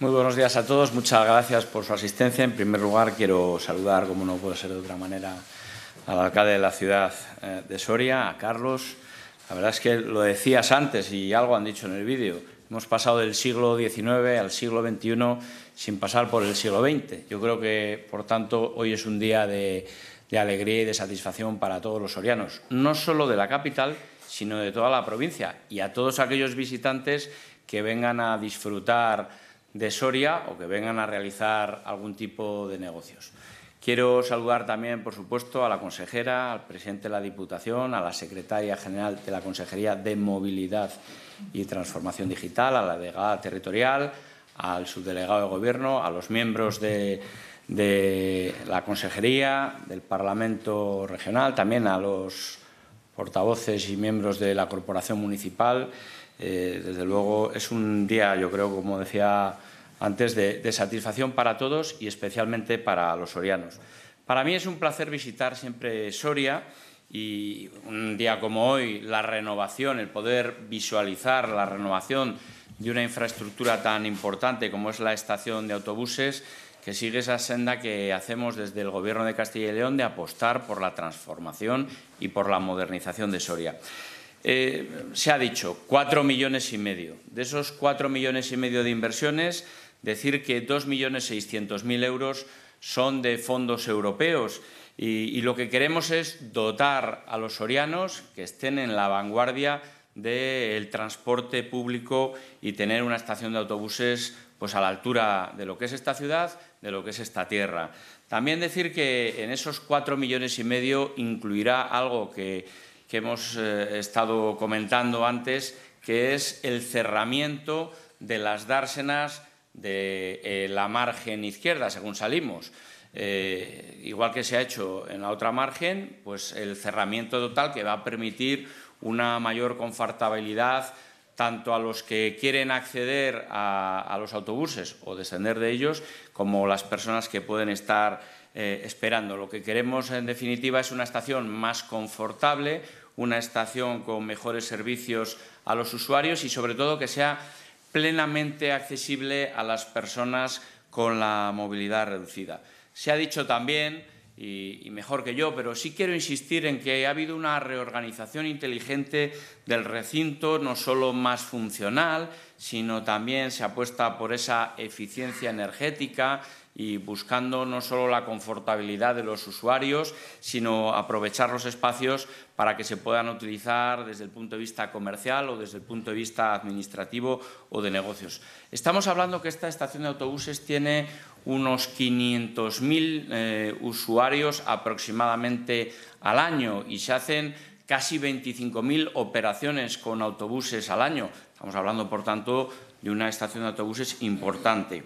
Muy buenos días a todos, muchas gracias por su asistencia. En primer lugar, quiero saludar, como no puede ser de otra manera, al alcalde de la ciudad eh, de Soria, a Carlos. La verdad es que lo decías antes y algo han dicho en el vídeo. Hemos pasado del siglo XIX al siglo XXI sin pasar por el siglo XX. Yo creo que, por tanto, hoy es un día de, alegría y de satisfacción para todos los sorianos, no solo de la capital, sino de toda la provincia y a todos aquellos visitantes que vengan a disfrutar de Soria o que vengan a realizar algún tipo de negocios. Quiero saludar también, por supuesto, a la consejera, al presidente de la Diputación, a la secretaria general de la Consejería de Movilidad y Transformación Digital, a la delegada territorial, al subdelegado de Gobierno, a los miembros de, la Consejería, del Parlamento Regional, también a los portavoces y miembros de la Corporación Municipal eh, desde luego es un día, yo creo, como decía antes, de, de, satisfacción para todos y especialmente para los sorianos. Para mí es un placer visitar siempre Soria y un día como hoy, la renovación, el poder visualizar la renovación de una infraestructura tan importante como es la estación de autobuses, que sigue esa senda que hacemos desde el Gobierno de Castilla y León de apostar por la transformación y por la modernización de Soria. Eh, se ha dicho, cuatro millones y medio. De esos cuatro millones y medio de inversiones, decir que dos millones seiscientos mil euros son de fondos europeos y, y, lo que queremos es dotar a los sorianos que estén en la vanguardia del transporte público y tener una estación de autobuses pues, a la altura de lo que es esta ciudad, de lo que es esta tierra. También decir que en esos cuatro millones y medio incluirá algo que que hemos eh, estado comentando antes, que es el cerramiento de las dársenas de eh, la margen izquierda, según salimos. Eh, igual que se ha hecho en la otra margen, pues el cerramiento total que va a permitir una mayor confortabilidad tanto a los que quieren acceder a, los autobuses o descender de ellos, como las personas que pueden estar esperando. Lo que queremos, en definitiva, es una estación más confortable, una estación con mejores servicios a los usuarios y, sobre todo, que sea plenamente accesible a las personas con la movilidad reducida. Se ha dicho también, y, mejor que yo, pero sí quiero insistir en que ha habido una reorganización inteligente del recinto, no solo más funcional, sino también se apuesta por esa eficiencia energética y buscando no solo la confortabilidad de los usuarios, sino aprovechar los espacios para que se puedan utilizar desde el punto de vista comercial o desde el punto de vista administrativo o de negocios. Estamos hablando que esta estación de autobuses tiene unos 500.000 eh, usuarios aproximadamente al año y se hacen casi 25.000 operaciones con autobuses al año. Estamos hablando, por tanto, de una estación de autobuses importante.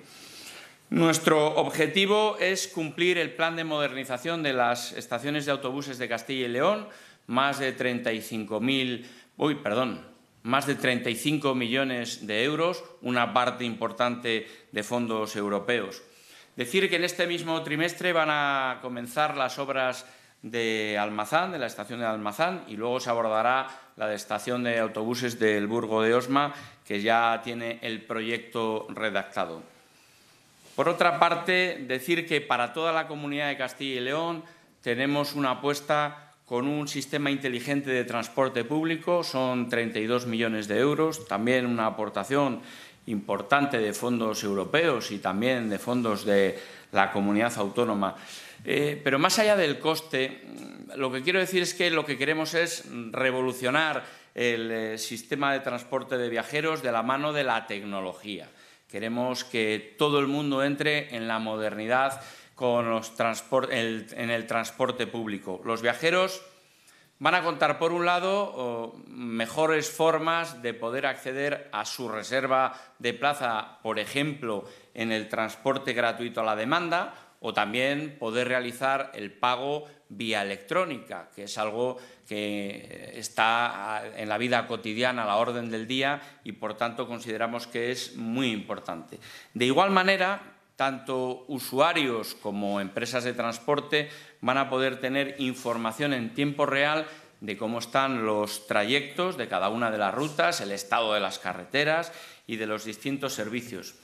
Nuestro objetivo es cumplir el plan de modernización de las estaciones de autobuses de Castilla y León, más de 35.000, uy, perdón, más de 35 millones de euros, una parte importante de fondos europeos. Decir que en este mismo trimestre van a comenzar las obras de Almazán, de la estación de Almazán, y luego se abordará la de estación de autobuses del Burgo de Osma, que ya tiene el proyecto redactado. Por otra parte, decir que para toda la comunidad de Castilla y León tenemos una apuesta con un sistema inteligente de transporte público, son 32 millones de euros, también una aportación importante de fondos europeos y también de fondos de la comunidad autónoma. Eh, pero más allá del coste, mm, lo que quiero decir es que lo que queremos es revolucionar el eh, sistema de transporte de viajeros de la mano de la tecnología. Queremos que todo el mundo entre en la modernidad con en el transporte público. Los viajeros van a contar, por un lado, mejores formas de poder acceder a su reserva de plaza, por ejemplo, en el transporte gratuito a la demanda, o también poder realizar el pago vía electrónica, que es algo que eh, está en la vida cotidiana a la orden del día y, por tanto, consideramos que es muy importante. De igual manera, tanto usuarios como empresas de transporte van a poder tener información en tiempo real de cómo están los trayectos de cada una de las rutas, el estado de las carreteras y de los distintos servicios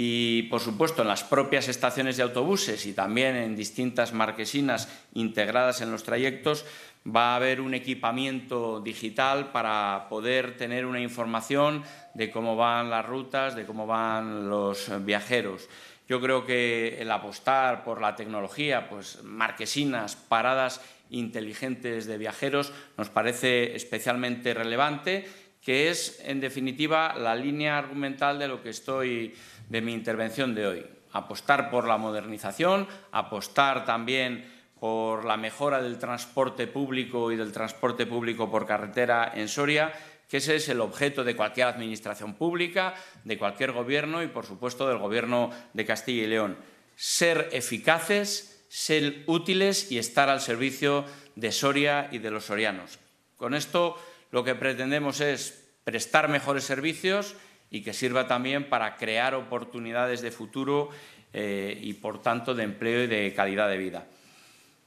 y, por supuesto, en las propias estaciones de autobuses y también en distintas marquesinas integradas en los trayectos, va a haber un equipamiento digital para poder tener una información de cómo van las rutas, de cómo van los viajeros. Yo creo que el apostar por la tecnología, pues marquesinas, paradas inteligentes de viajeros, nos parece especialmente relevante, que es, en definitiva, la línea argumental de lo que estoy de mi intervención de hoy. Apostar por la modernización, apostar también por la mejora del transporte público y del transporte público por carretera en Soria, que ese es el objeto de cualquier administración pública, de cualquier gobierno y, por supuesto, del Gobierno de Castilla y León. Ser eficaces, ser útiles y estar al servicio de Soria y de los sorianos. Con esto lo que pretendemos es prestar mejores servicios y que sirva también para crear oportunidades de futuro eh, y, por tanto, de empleo y de calidad de vida.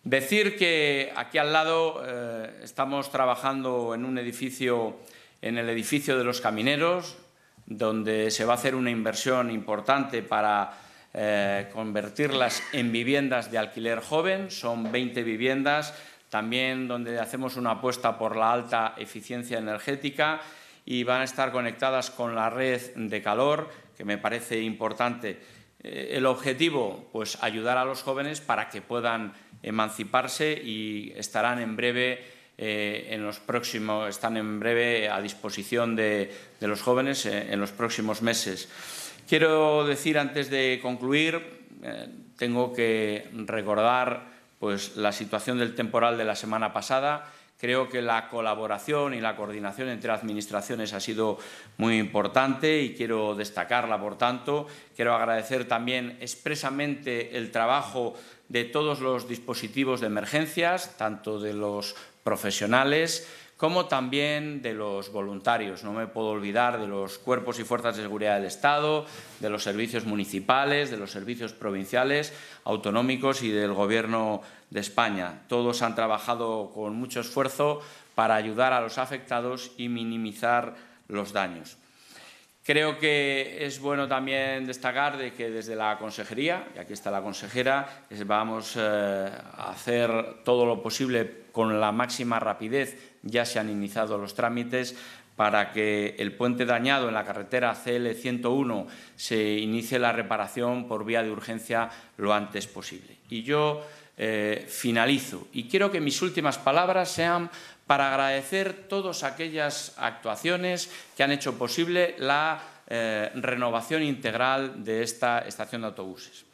Decir que aquí al lado eh, estamos trabajando en un edificio, en el edificio de los camineros, donde se va a hacer una inversión importante para eh, convertirlas en viviendas de alquiler joven. Son 20 viviendas, también donde hacemos una apuesta por la alta eficiencia energética y van a estar conectadas con la red de calor, que me parece importante. Eh, el objetivo, pues ayudar a los jóvenes para que puedan emanciparse y estarán en breve eh, en los están en breve a disposición de, los jóvenes eh, en los próximos meses. Quiero decir antes de concluir, tengo que recordar pues, la situación del temporal de la semana pasada Creo que la colaboración y la coordinación entre administraciones ha sido muy importante y quiero destacarla, por tanto. Quiero agradecer también expresamente el trabajo de todos los dispositivos de emergencias, tanto de los profesionales como también de los voluntarios. No me puedo olvidar de los cuerpos y fuerzas de seguridad del Estado, de los servicios municipales, de los servicios provinciales, autonómicos y del Gobierno de España. Todos han trabajado con mucho esfuerzo para ayudar a los afectados y minimizar los daños. Creo que es bueno también destacar de que desde la consejería, y aquí está la consejera, vamos eh, a hacer todo lo posible con la máxima rapidez. Ya se han iniciado los trámites para que el puente dañado en la carretera CL101 se inicie la reparación por vía de urgencia lo antes posible. Y yo eh, finalizo y quiero que mis últimas palabras sean para agradecer todas aquellas actuaciones que han hecho posible la eh, renovación integral de esta estación de autobuses.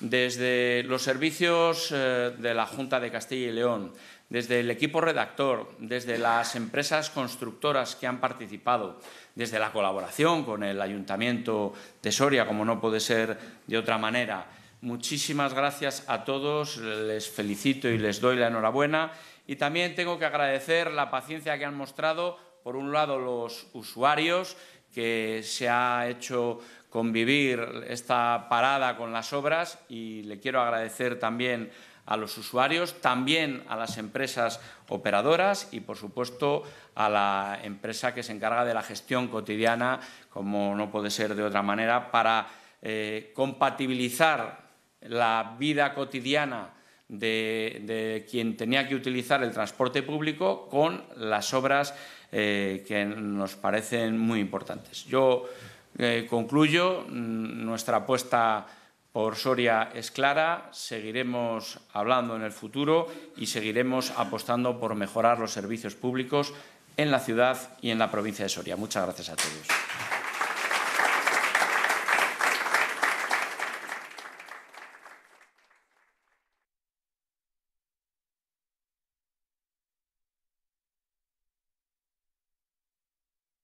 Desde los servicios eh, de la Junta de Castilla y León, desde el equipo redactor, desde las empresas constructoras que han participado, desde la colaboración con el Ayuntamiento de Soria, como no puede ser de otra manera. Muchísimas gracias a todos, les felicito y les doy la enhorabuena y también tengo que agradecer la paciencia que han mostrado, por un lado, los usuarios, que se ha hecho convivir esta parada con las obras y le quiero agradecer también a los usuarios, también a las empresas operadoras y, por supuesto, a la empresa que se encarga de la gestión cotidiana, como no puede ser de otra manera, para eh, compatibilizar la vida cotidiana de, quien tenía que utilizar el transporte público con las obras eh, que nos parecen muy importantes. Yo eh, concluyo, mm, nuestra apuesta por Soria es clara, seguiremos hablando en el futuro y seguiremos apostando por mejorar los servicios públicos en la ciudad y en la provincia de Soria. Muchas gracias a todos.